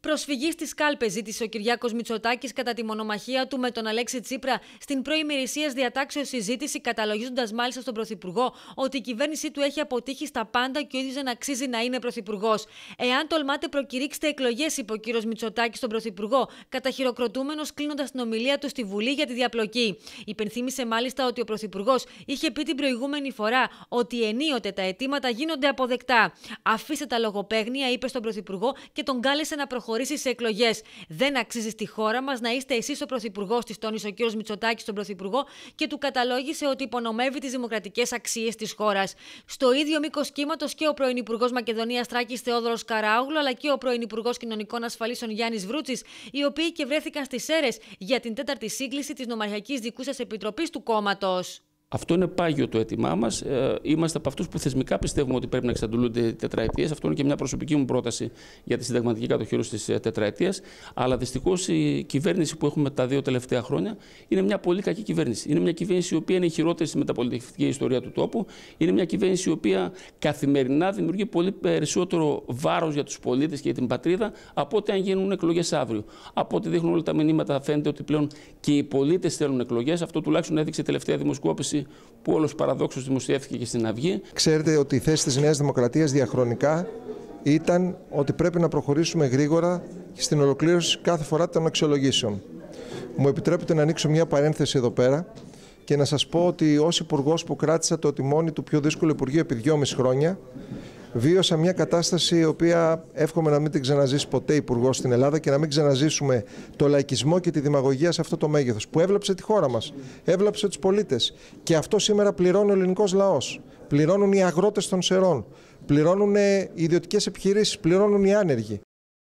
Προσφυγή στι κάλπε ζήτησε ο Κυριάκος Μητσοτάκης κατά τη μονομαχία του με τον Αλέξη Τσίπρα στην προημερησία διατάξεως συζήτηση, καταλογίζοντας μάλιστα στον Πρωθυπουργό ότι η κυβέρνησή του έχει αποτύχει στα πάντα και ο ίδιος δεν αξίζει να είναι Πρωθυπουργός. Εάν τολμάτε, προκηρύξτε εκλογές, είπε ο κ. Μητσοτάκης στον Πρωθυπουργό, καταχειροκροτούμενος κλείνοντας την ομιλία του στη Βουλή για τη διαπλοκή. Υπενθύμησε μάλιστα ότι ο Πρωθυπουργός είχε πει την προηγούμενη φορά ότι ενίοτε τα αιτήματα γίνονται αποδεκτά. Αφήστε τα λογοπαίγνια, είπε στον Πρωθυπουργό και τον κάλεσε να προχωρήσει προχωρήσει σε εκλογές. Δεν αξίζει στη χώρα μας να είστε εσείς ο πρωθυπουργός της, τόνισε ο κ. Μητσοτάκη στον πρωθυπουργό και του καταλόγησε ότι υπονομεύει τις δημοκρατικές αξίες της χώρας. Στο ίδιο μήκος κύματος και ο πρώην Υπουργός Μακεδονίας Τράκης Θεόδωρος Καράουγλου, αλλά και ο πρώην Υπουργός Κοινωνικών Ασφαλίσεων Γιάννης Βρούτσης, οι οποίοι και βρέθηκαν στις αίρες για την τέταρτη σύγκληση της Νομαρχιακής Δικούσας Επιτροπής του κόμματος. Αυτό είναι πάγιο το αίτημά μας. Ε, είμαστε από αυτούς που θεσμικά πιστεύουμε ότι πρέπει να εξαντλούνται οι τετραετίες. Αυτό είναι και μια προσωπική μου πρόταση για τη συνταγματική κατοχήρωση της ε, τετραετίας. Αλλά δυστυχώς η κυβέρνηση που έχουμε τα δύο τελευταία χρόνια είναι μια πολύ κακή κυβέρνηση. Είναι μια κυβέρνηση η οποία είναι η χειρότερη στη μεταπολιτευτική ιστορία του τόπου. Είναι μια κυβέρνηση η οποία καθημερινά δημιουργεί πολύ περισσότερο βάρος για τους πολίτες και για την πατρίδα από ότι αν γίνουν εκλογές αύριο. Από ό,τι δείχνουν όλα τα μηνύματα, φαίνεται ότι πλέον και οι πολίτες θέλουν εκλογές. Αυτό τουλάχιστον έδειξε η τελευταία δημοσκόπηση που όλος παραδόξως δημοσιεύθηκε και στην Αυγή. Ξέρετε ότι η θέση της Νέας Δημοκρατίας διαχρονικά ήταν ότι πρέπει να προχωρήσουμε γρήγορα στην ολοκλήρωση κάθε φορά των αξιολογήσεων. Μου επιτρέπετε να ανοίξω μια παρένθεση εδώ πέρα και να σας πω ότι ως υπουργός που κράτησα το τιμόνι του πιο δύσκολου Υπουργείου επί δυόμιση χρόνια βίωσα μια κατάσταση η οποία εύχομαι να μην την ξαναζήσει ποτέ υπουργός στην Ελλάδα και να μην ξαναζήσουμε το λαϊκισμό και τη δημαγωγία σε αυτό το μέγεθος που έβλαψε τη χώρα μας, έβλαψε τους πολίτες. Και αυτό σήμερα πληρώνει ο ελληνικός λαός. Πληρώνουν οι αγρότες των σερών, πληρώνουν οι ιδιωτικές επιχειρήσεις, πληρώνουν οι άνεργοι.